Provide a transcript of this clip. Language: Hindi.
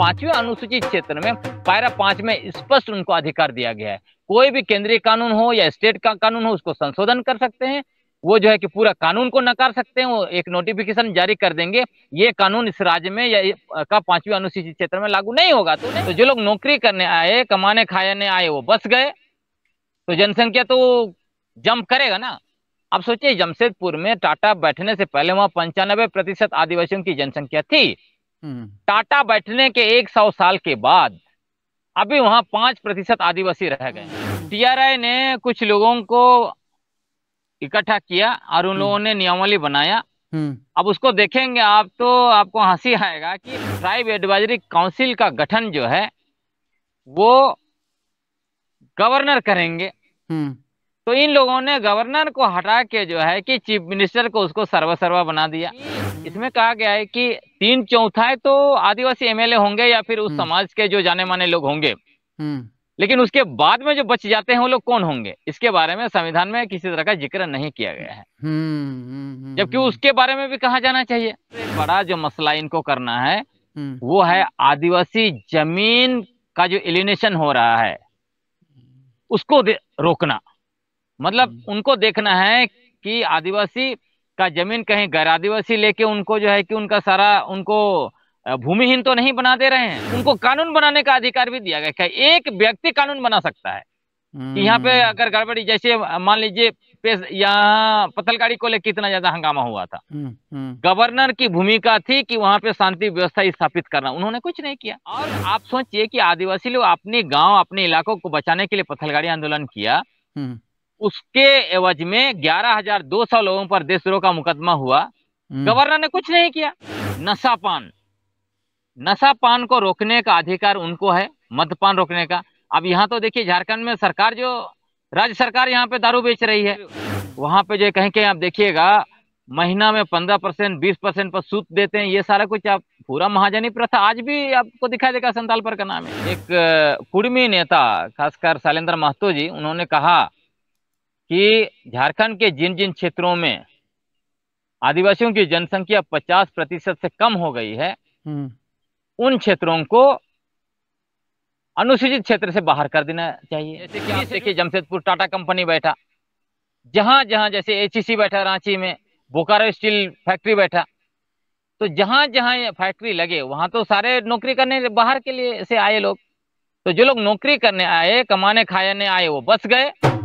पांचवी अनुसूचित क्षेत्र में पायरा पांच में स्पष्ट उनको अधिकार दिया गया है कोई भी केंद्रीय कानून हो या स्टेट का कानून हो उसको संशोधन कर सकते हैं वो जो है कि पूरा कानून को नकार सकते हैं वो एक नोटिफिकेशन जारी कर देंगे ये कानून इस राज्य में या का पांचवी अनुसूचित क्षेत्र में लागू नहीं होगा तो नहीं। तो जो लोग नौकरी करने आए कमाने खाने आए वो बस गए तो जनसंख्या तो जंप करेगा ना अब सोचिए जमशेदपुर में टाटा बैठने से पहले वहां पंचानबे प्रतिशत आदिवासियों की जनसंख्या थी हम्म। टाटा बैठने के एक सौ साल के बाद अभी वहां पांच प्रतिशत आदिवासी रह गए टीआरआई ने कुछ लोगों को इकट्ठा किया और उन हम्म। लोगों ने नियमावली बनाया हम्म। अब उसको देखेंगे आप तो आपको हंसी आएगा कि ट्राइब एडवाइजरी काउंसिल का गठन जो है वो गवर्नर करेंगे तो इन लोगों ने गवर्नर को हटा के जो है कि चीफ मिनिस्टर को उसको सर्वसर्वा बना दिया इसमें कहा गया है कि तीन चौथाई तो आदिवासी एमएलए होंगे या फिर उस हम्म। समाज के जो जाने माने लोग होंगे हम्म। लेकिन उसके बाद में जो बच जाते हैं वो लोग कौन होंगे इसके बारे में संविधान में किसी तरह का जिक्र नहीं किया गया है हम्म, जबकि उसके बारे में भी कहा जाना चाहिए बड़ा जो मसला इनको करना है वो है आदिवासी जमीन का जो एलिनेशन हो रहा है उसको रोकना मतलब हम्म। उनको देखना है कि आदिवासी का जमीन कहीं गैर आदिवासी लेके उनको जो है कि उनका सारा उनको भूमिहीन तो नहीं बना दे रहे हैं हम्म। उनको कानून बनाने का अधिकार भी दिया गया क्या एक व्यक्ति कानून बना सकता है कि यहाँ पे हम्म। अगर गड़बड़ी जैसे मान लीजिए पेश यहाँ पतलगाड़ी को लेकर कितना ज्यादा हंगामा हुआ था गवर्नर की भूमिका थी कि वहाँ पे शांति व्यवस्था स्थापित करना उन्होंने कुछ नहीं किया और आप सोचिए कि आदिवासी लोग अपने गांव अपने इलाकों को बचाने के लिए पथलगाड़ी आंदोलन किया उसके एवज में 11,200 लोगों पर देशद्रोह का मुकदमा हुआ हम्म। गवर्नर ने कुछ नहीं किया नशा पान नशा पान को रोकने का अधिकार उनको है मद्यपान रोकने का अब यहाँ तो देखिए झारखंड में सरकार जो राज्य सरकार यहाँ पे दारू बेच रही है वहां पे जो कहीं कहीं आप देखिएगा महीना में पंद्रह परसेंट बीस परसेंट पर सूत देते हैं ये सारा कुछ आप पूरा महाजनी प्रथा आज भी आपको दिखाई देगा संताल पर का नाम है एक कुर्मी नेता खासकर शैलेंद्र महतो जी उन्होंने कहा कि झारखंड के जिन जिन क्षेत्रों में आदिवासियों की जनसंख्या 50 प्रतिशत से कम हो गई है हम्म। उन क्षेत्रों को अनुसूचित क्षेत्र से बाहर कर देना चाहिए जैसे कि आप देखिए जमशेदपुर टाटा कंपनी बैठा जहां जहां जैसे एचईसी बैठा रांची में बोकारो स्टील फैक्ट्री बैठा तो जहां जहां ये फैक्ट्री लगे वहां तो सारे नौकरी करने बाहर के लिए से आए लोग तो जो लोग नौकरी करने आए कमाने खाने आए वो बस गए